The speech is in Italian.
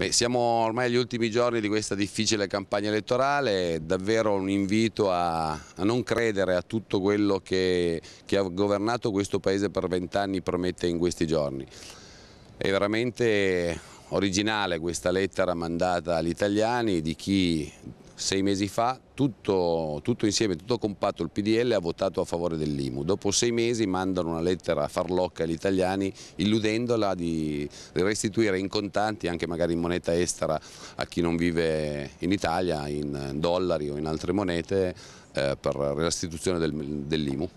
Beh, siamo ormai agli ultimi giorni di questa difficile campagna elettorale, davvero un invito a, a non credere a tutto quello che, che ha governato questo Paese per vent'anni promette in questi giorni. È veramente originale questa lettera mandata agli italiani di chi sei mesi fa tutto, tutto, insieme, tutto compatto il PDL ha votato a favore dell'IMU. Dopo sei mesi mandano una lettera a farlocca agli italiani illudendola di restituire in contanti, anche magari in moneta estera, a chi non vive in Italia, in dollari o in altre monete, eh, per la restituzione del, dell'IMU.